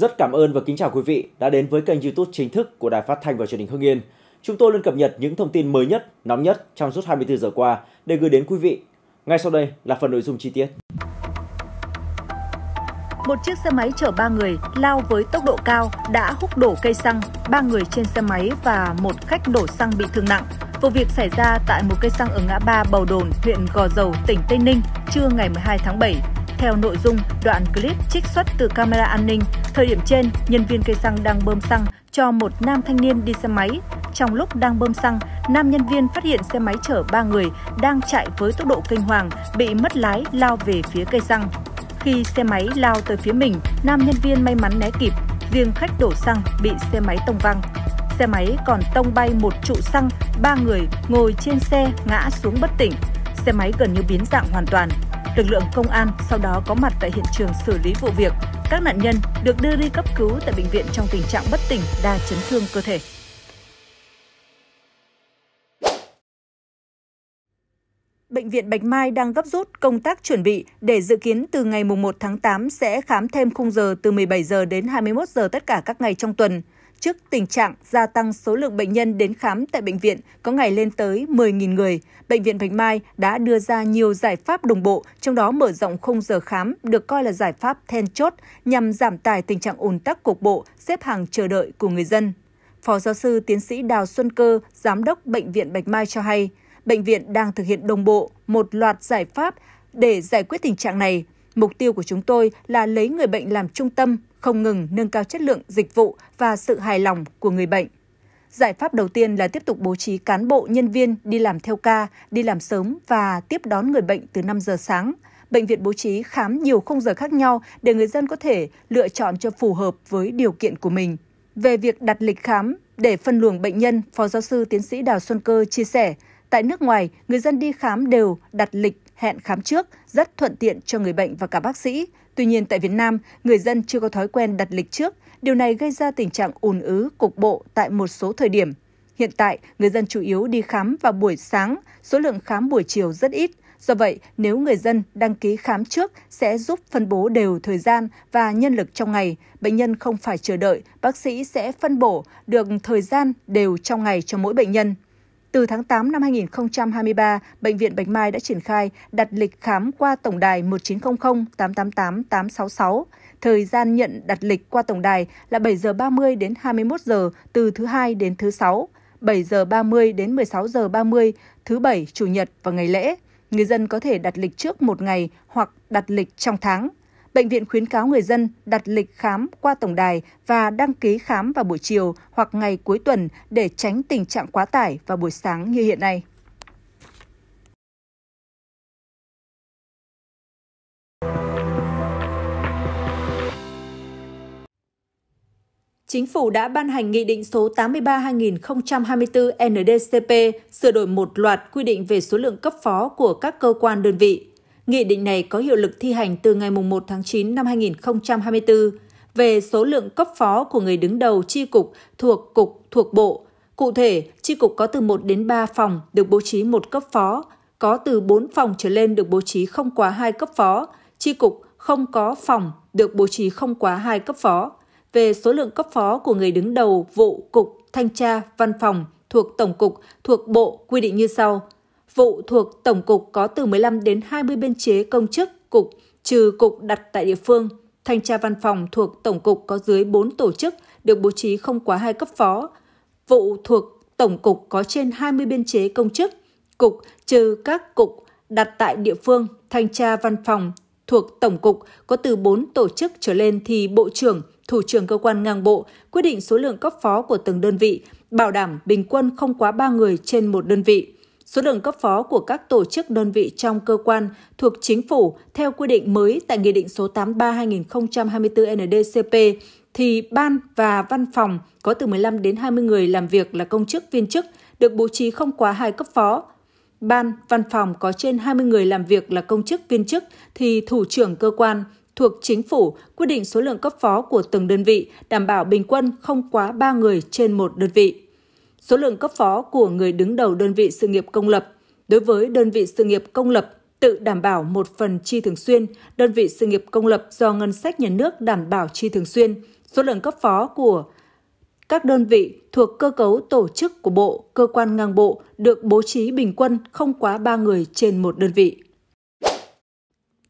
Rất cảm ơn và kính chào quý vị đã đến với kênh YouTube chính thức của Đài Phát thanh và Truyền hình Hưng Yên. Chúng tôi luôn cập nhật những thông tin mới nhất, nóng nhất trong suốt 24 giờ qua để gửi đến quý vị. Ngay sau đây là phần nội dung chi tiết. Một chiếc xe máy chở 3 người lao với tốc độ cao đã húc đổ cây xăng, 3 người trên xe máy và một khách đổ xăng bị thương nặng. Vụ việc xảy ra tại một cây xăng ở ngã ba Bầu Đồn, huyện Gò Dầu, tỉnh Tây Ninh, trưa ngày 12 tháng 7 theo nội dung, đoạn clip trích xuất từ camera an ninh, thời điểm trên, nhân viên cây xăng đang bơm xăng cho một nam thanh niên đi xe máy. Trong lúc đang bơm xăng, nam nhân viên phát hiện xe máy chở 3 người đang chạy với tốc độ kinh hoàng, bị mất lái lao về phía cây xăng. Khi xe máy lao tới phía mình, nam nhân viên may mắn né kịp, riêng khách đổ xăng bị xe máy tông văng. Xe máy còn tông bay một trụ xăng, ba người ngồi trên xe ngã xuống bất tỉnh. Xe máy gần như biến dạng hoàn toàn. Lực lượng công an sau đó có mặt tại hiện trường xử lý vụ việc. Các nạn nhân được đưa đi cấp cứu tại bệnh viện trong tình trạng bất tỉnh, đa chấn thương cơ thể. Bệnh viện Bạch Mai đang gấp rút công tác chuẩn bị để dự kiến từ ngày 1 tháng 8 sẽ khám thêm khung giờ từ 17 giờ đến 21 giờ tất cả các ngày trong tuần trước tình trạng gia tăng số lượng bệnh nhân đến khám tại bệnh viện có ngày lên tới 10.000 người, Bệnh viện Bạch Mai đã đưa ra nhiều giải pháp đồng bộ, trong đó mở rộng khung giờ khám được coi là giải pháp then chốt nhằm giảm tải tình trạng ùn tắc cục bộ, xếp hàng chờ đợi của người dân. Phó giáo sư tiến sĩ Đào Xuân Cơ, Giám đốc Bệnh viện Bạch Mai cho hay, bệnh viện đang thực hiện đồng bộ một loạt giải pháp để giải quyết tình trạng này. Mục tiêu của chúng tôi là lấy người bệnh làm trung tâm, không ngừng nâng cao chất lượng dịch vụ và sự hài lòng của người bệnh. Giải pháp đầu tiên là tiếp tục bố trí cán bộ nhân viên đi làm theo ca, đi làm sớm và tiếp đón người bệnh từ 5 giờ sáng. Bệnh viện bố trí khám nhiều khung giờ khác nhau để người dân có thể lựa chọn cho phù hợp với điều kiện của mình. Về việc đặt lịch khám để phân luồng bệnh nhân, Phó giáo sư tiến sĩ Đào Xuân Cơ chia sẻ, tại nước ngoài, người dân đi khám đều đặt lịch hẹn khám trước, rất thuận tiện cho người bệnh và cả bác sĩ. Tuy nhiên tại Việt Nam, người dân chưa có thói quen đặt lịch trước, điều này gây ra tình trạng ùn ứ cục bộ tại một số thời điểm. Hiện tại, người dân chủ yếu đi khám vào buổi sáng, số lượng khám buổi chiều rất ít. Do vậy, nếu người dân đăng ký khám trước sẽ giúp phân bố đều thời gian và nhân lực trong ngày, bệnh nhân không phải chờ đợi, bác sĩ sẽ phân bổ được thời gian đều trong ngày cho mỗi bệnh nhân. Từ tháng 8 năm 2023, Bệnh viện Bạch Mai đã triển khai đặt lịch khám qua tổng đài 1900 888 866. Thời gian nhận đặt lịch qua tổng đài là 7 giờ 30 đến 21 giờ từ thứ hai đến thứ sáu, 7 giờ 30 đến 16 giờ 30 thứ bảy, chủ nhật và ngày lễ. Người dân có thể đặt lịch trước một ngày hoặc đặt lịch trong tháng. Bệnh viện khuyến cáo người dân đặt lịch khám qua tổng đài và đăng ký khám vào buổi chiều hoặc ngày cuối tuần để tránh tình trạng quá tải vào buổi sáng như hiện nay. Chính phủ đã ban hành Nghị định số 83-2024 NDCP sửa đổi một loạt quy định về số lượng cấp phó của các cơ quan đơn vị. Nghị định này có hiệu lực thi hành từ ngày 1 tháng 9 năm 2024 về số lượng cấp phó của người đứng đầu chi cục thuộc cục thuộc bộ. Cụ thể, chi cục có từ 1 đến 3 phòng được bố trí một cấp phó, có từ 4 phòng trở lên được bố trí không quá 2 cấp phó, chi cục không có phòng được bố trí không quá 2 cấp phó. Về số lượng cấp phó của người đứng đầu vụ cục, thanh tra, văn phòng thuộc tổng cục, thuộc bộ quy định như sau – vụ thuộc Tổng cục có từ 15 đến 20 biên chế công chức, cục, trừ cục đặt tại địa phương. Thanh tra văn phòng thuộc Tổng cục có dưới 4 tổ chức, được bố trí không quá 2 cấp phó. Vụ thuộc Tổng cục có trên 20 biên chế công chức, cục, trừ các cục đặt tại địa phương, thanh tra văn phòng thuộc Tổng cục có từ 4 tổ chức trở lên thì Bộ trưởng, Thủ trưởng cơ quan ngang bộ quyết định số lượng cấp phó của từng đơn vị, bảo đảm bình quân không quá 3 người trên một đơn vị số lượng cấp phó của các tổ chức đơn vị trong cơ quan thuộc chính phủ theo quy định mới tại Nghị định số 83-2024-NDCP thì ban và văn phòng có từ 15 đến 20 người làm việc là công chức viên chức được bố trí không quá hai cấp phó. Ban, văn phòng có trên 20 người làm việc là công chức viên chức thì thủ trưởng cơ quan thuộc chính phủ quyết định số lượng cấp phó của từng đơn vị, đảm bảo bình quân không quá 3 người trên một đơn vị số lượng cấp phó của người đứng đầu đơn vị sự nghiệp công lập. Đối với đơn vị sự nghiệp công lập, tự đảm bảo một phần chi thường xuyên, đơn vị sự nghiệp công lập do ngân sách nhà nước đảm bảo chi thường xuyên, số lượng cấp phó của các đơn vị thuộc cơ cấu tổ chức của bộ, cơ quan ngang bộ được bố trí bình quân không quá 3 người trên một đơn vị.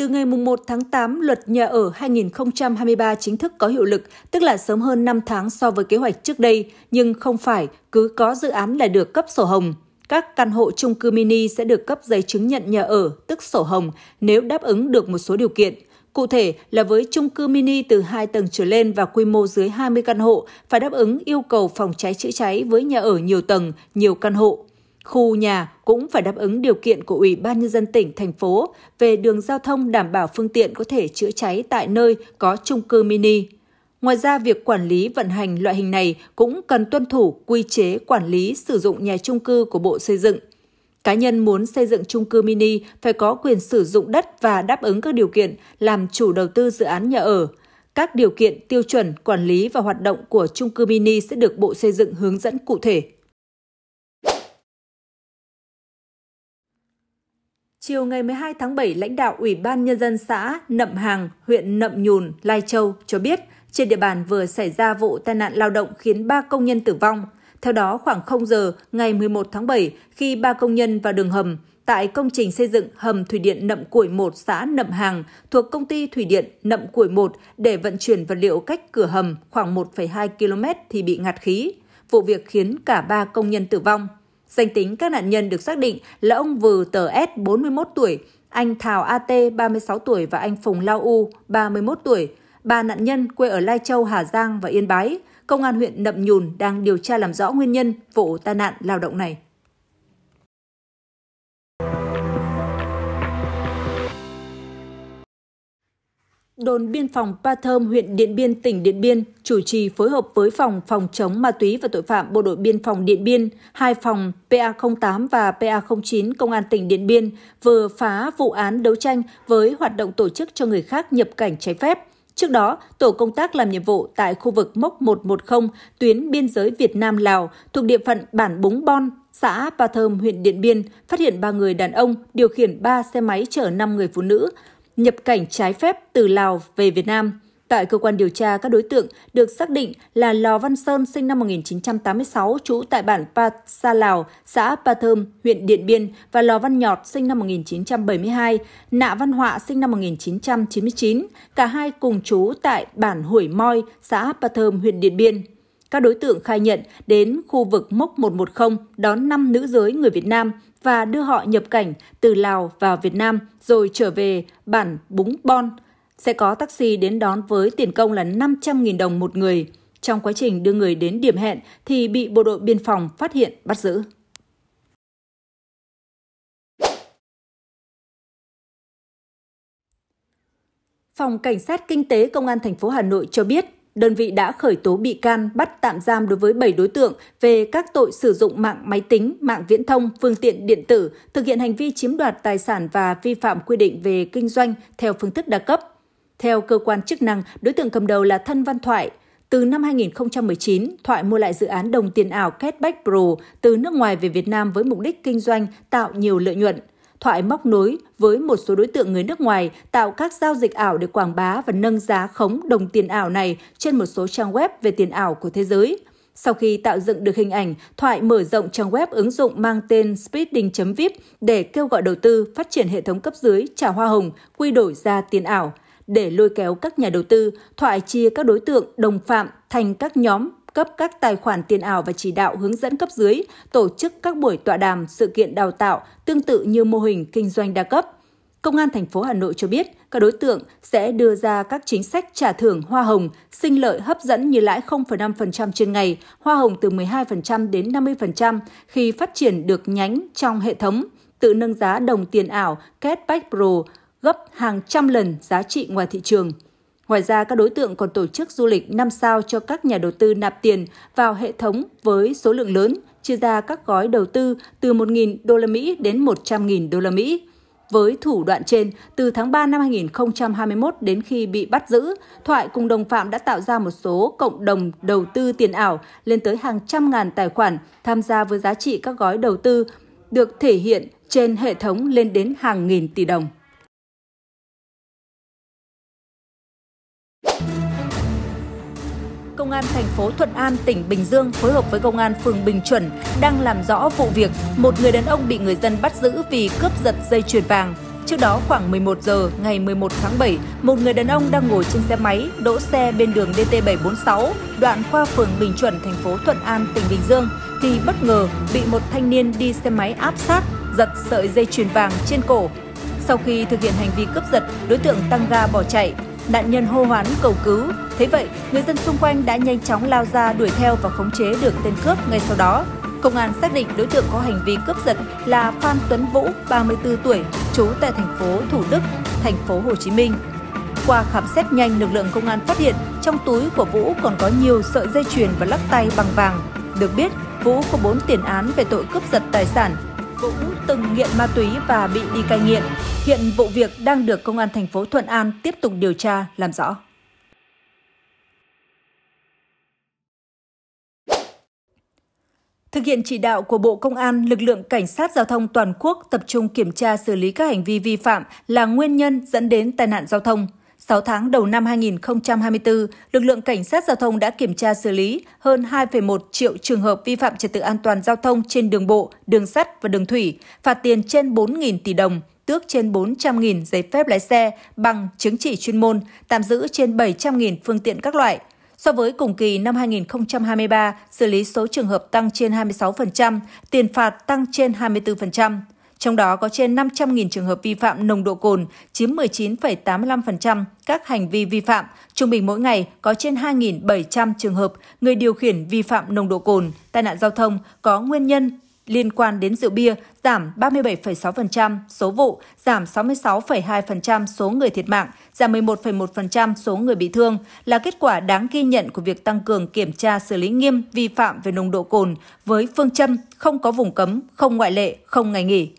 Từ ngày 1 tháng 8, luật nhà ở 2023 chính thức có hiệu lực, tức là sớm hơn 5 tháng so với kế hoạch trước đây, nhưng không phải cứ có dự án là được cấp sổ hồng. Các căn hộ chung cư mini sẽ được cấp giấy chứng nhận nhà ở, tức sổ hồng, nếu đáp ứng được một số điều kiện. Cụ thể là với chung cư mini từ 2 tầng trở lên và quy mô dưới 20 căn hộ phải đáp ứng yêu cầu phòng cháy chữa cháy với nhà ở nhiều tầng, nhiều căn hộ khu nhà cũng phải đáp ứng điều kiện của Ủy ban Nhân dân tỉnh, thành phố về đường giao thông đảm bảo phương tiện có thể chữa cháy tại nơi có trung cư mini. Ngoài ra, việc quản lý vận hành loại hình này cũng cần tuân thủ quy chế quản lý sử dụng nhà trung cư của Bộ Xây dựng. Cá nhân muốn xây dựng trung cư mini phải có quyền sử dụng đất và đáp ứng các điều kiện làm chủ đầu tư dự án nhà ở. Các điều kiện, tiêu chuẩn, quản lý và hoạt động của trung cư mini sẽ được Bộ Xây dựng hướng dẫn cụ thể. Chiều ngày 12 tháng 7, lãnh đạo Ủy ban Nhân dân xã Nậm Hàng, huyện Nậm Nhùn, Lai Châu cho biết trên địa bàn vừa xảy ra vụ tai nạn lao động khiến 3 công nhân tử vong. Theo đó, khoảng 0 giờ ngày 11 tháng 7, khi 3 công nhân vào đường hầm tại công trình xây dựng hầm thủy điện Nậm Củi 1 xã Nậm Hàng thuộc công ty thủy điện Nậm Củi 1 để vận chuyển vật liệu cách cửa hầm khoảng 1,2 km thì bị ngạt khí. Vụ việc khiến cả 3 công nhân tử vong. Danh tính các nạn nhân được xác định là ông Vừ Tờ S, 41 tuổi, anh Thảo AT, 36 tuổi và anh Phùng Lao U, 31 tuổi. Ba nạn nhân quê ở Lai Châu, Hà Giang và Yên Bái. Công an huyện Nậm Nhùn đang điều tra làm rõ nguyên nhân vụ tai nạn lao động này. Đồn biên phòng Pa Thơm, huyện Điện Biên, tỉnh Điện Biên chủ trì phối hợp với phòng phòng chống ma túy và tội phạm Bộ đội biên phòng Điện Biên, hai phòng PA08 và PA09 Công an tỉnh Điện Biên vừa phá vụ án đấu tranh với hoạt động tổ chức cho người khác nhập cảnh trái phép. Trước đó, tổ công tác làm nhiệm vụ tại khu vực mốc 110 tuyến biên giới Việt Nam Lào thuộc địa phận bản Búng Bon, xã Pa Thơm, huyện Điện Biên phát hiện ba người đàn ông điều khiển ba xe máy chở 5 người phụ nữ nhập cảnh trái phép từ Lào về Việt Nam. Tại cơ quan điều tra, các đối tượng được xác định là Lò Văn Sơn sinh năm 1986, trú tại bản Pa Sa Lào, xã Pa Thơm, huyện Điện Biên và Lò Văn Nhọt sinh năm 1972, Nạ Văn Họa sinh năm 1999, cả hai cùng trú tại bản Hủy Moi, xã Pa Thơm, huyện Điện Biên. Các đối tượng khai nhận đến khu vực mốc 110 đón 5 nữ giới người Việt Nam và đưa họ nhập cảnh từ Lào vào Việt Nam rồi trở về bản Búng Bon. Sẽ có taxi đến đón với tiền công là 500.000 đồng một người. Trong quá trình đưa người đến điểm hẹn thì bị bộ đội biên phòng phát hiện bắt giữ. Phòng Cảnh sát Kinh tế Công an thành phố Hà Nội cho biết, đơn vị đã khởi tố bị can bắt tạm giam đối với 7 đối tượng về các tội sử dụng mạng máy tính, mạng viễn thông, phương tiện điện tử, thực hiện hành vi chiếm đoạt tài sản và vi phạm quy định về kinh doanh theo phương thức đa cấp. Theo cơ quan chức năng, đối tượng cầm đầu là Thân Văn Thoại. Từ năm 2019, Thoại mua lại dự án đồng tiền ảo Cashback Pro từ nước ngoài về Việt Nam với mục đích kinh doanh, tạo nhiều lợi nhuận. Thoại móc nối với một số đối tượng người nước ngoài tạo các giao dịch ảo để quảng bá và nâng giá khống đồng tiền ảo này trên một số trang web về tiền ảo của thế giới. Sau khi tạo dựng được hình ảnh, Thoại mở rộng trang web ứng dụng mang tên speeding.vip để kêu gọi đầu tư phát triển hệ thống cấp dưới trả hoa hồng, quy đổi ra tiền ảo. Để lôi kéo các nhà đầu tư, Thoại chia các đối tượng đồng phạm thành các nhóm cấp các tài khoản tiền ảo và chỉ đạo hướng dẫn cấp dưới, tổ chức các buổi tọa đàm, sự kiện đào tạo tương tự như mô hình kinh doanh đa cấp. Công an thành phố Hà Nội cho biết, các đối tượng sẽ đưa ra các chính sách trả thưởng hoa hồng, sinh lợi hấp dẫn như lãi 0,5% trên ngày, hoa hồng từ 12% đến 50% khi phát triển được nhánh trong hệ thống, tự nâng giá đồng tiền ảo Cashback Pro gấp hàng trăm lần giá trị ngoài thị trường. Ngoài ra, các đối tượng còn tổ chức du lịch 5 sao cho các nhà đầu tư nạp tiền vào hệ thống với số lượng lớn, chia ra các gói đầu tư từ 1.000 đô la Mỹ đến 100.000 đô la Mỹ. Với thủ đoạn trên, từ tháng 3 năm 2021 đến khi bị bắt giữ, Thoại cùng đồng phạm đã tạo ra một số cộng đồng đầu tư tiền ảo lên tới hàng trăm ngàn tài khoản tham gia với giá trị các gói đầu tư được thể hiện trên hệ thống lên đến hàng nghìn tỷ đồng. Công an thành phố Thuận An, tỉnh Bình Dương phối hợp với Công an phường Bình Chuẩn đang làm rõ vụ việc một người đàn ông bị người dân bắt giữ vì cướp giật dây chuyền vàng. Trước đó khoảng 11 giờ ngày 11 tháng 7, một người đàn ông đang ngồi trên xe máy đỗ xe bên đường DT746 đoạn qua phường Bình Chuẩn, thành phố Thuận An, tỉnh Bình Dương thì bất ngờ bị một thanh niên đi xe máy áp sát giật sợi dây chuyền vàng trên cổ. Sau khi thực hiện hành vi cướp giật, đối tượng tăng ga bỏ chạy. Nạn nhân hô hoán cầu cứu Thế vậy, người dân xung quanh đã nhanh chóng lao ra đuổi theo và khống chế được tên cướp ngay sau đó. Công an xác định đối tượng có hành vi cướp giật là Phan Tuấn Vũ, 34 tuổi, trú tại thành phố Thủ Đức, thành phố Hồ Chí Minh. Qua khám xét nhanh, lực lượng công an phát hiện trong túi của Vũ còn có nhiều sợi dây chuyền và lắc tay bằng vàng. Được biết, Vũ có 4 tiền án về tội cướp giật tài sản. cũng từng nghiện ma túy và bị đi cai nghiện. Hiện vụ việc đang được công an thành phố Thuận An tiếp tục điều tra làm rõ. Thực hiện chỉ đạo của Bộ Công an, lực lượng cảnh sát giao thông toàn quốc tập trung kiểm tra xử lý các hành vi vi phạm là nguyên nhân dẫn đến tai nạn giao thông. 6 tháng đầu năm 2024, lực lượng cảnh sát giao thông đã kiểm tra xử lý hơn 2,1 triệu trường hợp vi phạm trật tự an toàn giao thông trên đường bộ, đường sắt và đường thủy, phạt tiền trên 4.000 tỷ đồng, tước trên 400.000 giấy phép lái xe bằng chứng chỉ chuyên môn, tạm giữ trên 700.000 phương tiện các loại – So với cùng kỳ năm 2023, xử lý số trường hợp tăng trên 26%, tiền phạt tăng trên 24%. Trong đó có trên 500.000 trường hợp vi phạm nồng độ cồn, chiếm 19,85% các hành vi vi phạm. Trung bình mỗi ngày có trên 2.700 trường hợp người điều khiển vi phạm nồng độ cồn, tai nạn giao thông có nguyên nhân liên quan đến rượu bia giảm 37,6% số vụ, giảm 66,2% số người thiệt mạng, giảm 11,1% số người bị thương là kết quả đáng ghi nhận của việc tăng cường kiểm tra xử lý nghiêm vi phạm về nồng độ cồn với phương châm không có vùng cấm, không ngoại lệ, không ngày nghỉ.